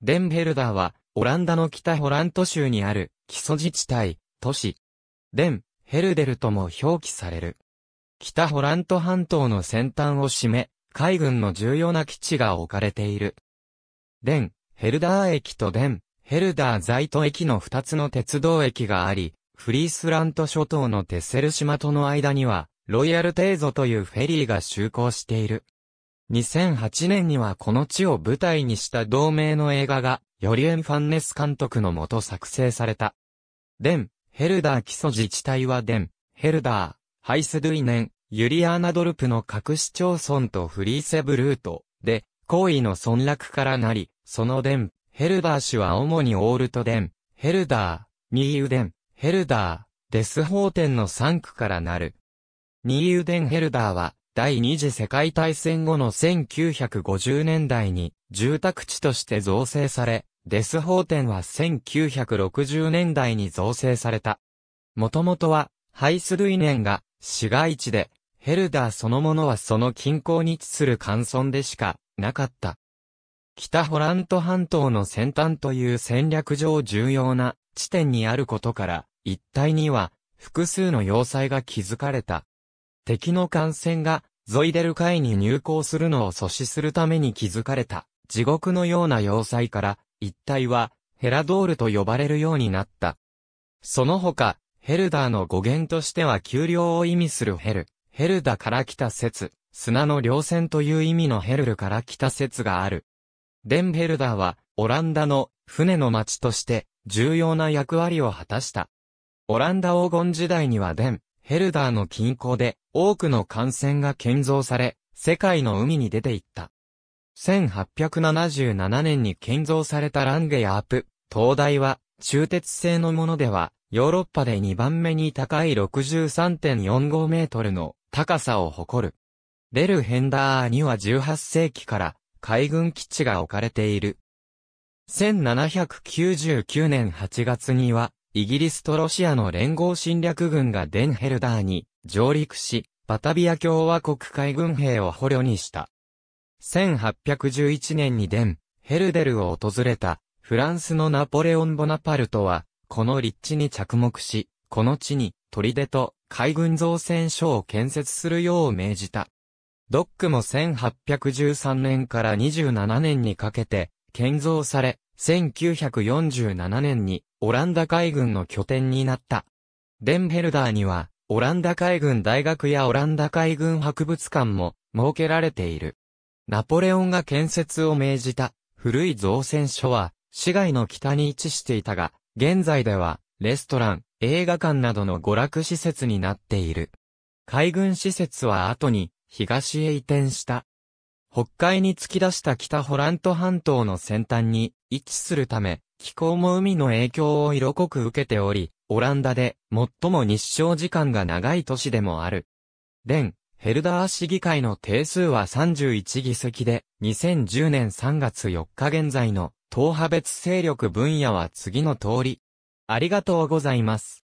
デンヘルダーは、オランダの北ホラント州にある、基礎自治体、都市。デン、ヘルデルとも表記される。北ホラント半島の先端を占め、海軍の重要な基地が置かれている。デン、ヘルダー駅とデン、ヘルダー在都駅の二つの鉄道駅があり、フリースラント諸島のテッセル島との間には、ロイヤルテーゾというフェリーが就航している。2008年にはこの地を舞台にした同名の映画が、ヨリエン・ファンネス監督のもと作成された。デン、ヘルダー基礎自治体はデン、ヘルダー、ハイスドゥイネン、ユリアーナドルプの各市町村とフリーセブルートで、行為の村落からなり、そのデン、ヘルダー氏は主にオールトデン、ヘルダー、ニーユデン、ヘルダー、デスホーテンの3区からなる。ニーユデンヘルダーは、第二次世界大戦後の1950年代に住宅地として造成され、デスホーテンは1960年代に造成された。もともとは、ハイスルイネンが市街地で、ヘルダーそのものはその近郊に位置する乾村でしかなかった。北ホラント半島の先端という戦略上重要な地点にあることから、一帯には複数の要塞が築かれた。敵の艦船がゾイデル海に入港するのを阻止するために築かれた地獄のような要塞から一帯はヘラドールと呼ばれるようになった。その他、ヘルダーの語源としては丘陵を意味するヘル、ヘルダから来た説、砂の稜線という意味のヘルルから来た説がある。デンヘルダーはオランダの船の町として重要な役割を果たした。オランダ黄金時代にはデン、ヘルダーの近郊で多くの艦船が建造され、世界の海に出ていった。1877年に建造されたランゲアープ、灯台は、中鉄製のものでは、ヨーロッパで2番目に高い63.45メートルの高さを誇る。ベルヘンダーには18世紀から海軍基地が置かれている。1799年8月には、イギリスとロシアの連合侵略軍がデンヘルダーに上陸し、バタビア共和国海軍兵を捕虜にした。1811年にデン、ヘルデルを訪れた、フランスのナポレオン・ボナパルトは、この立地に着目し、この地に、砦と海軍造船所を建設するよう命じた。ドックも1813年から27年にかけて、建造され、1947年にオランダ海軍の拠点になった。デンヘルダーには、オランダ海軍大学やオランダ海軍博物館も設けられている。ナポレオンが建設を命じた古い造船所は市街の北に位置していたが、現在ではレストラン、映画館などの娯楽施設になっている。海軍施設は後に東へ移転した。北海に突き出した北ホラント半島の先端に位置するため、気候も海の影響を色濃く受けており、オランダで最も日照時間が長い都市でもある。連、ヘルダー市議会の定数は31議席で、2010年3月4日現在の党派別勢力分野は次の通り。ありがとうございます。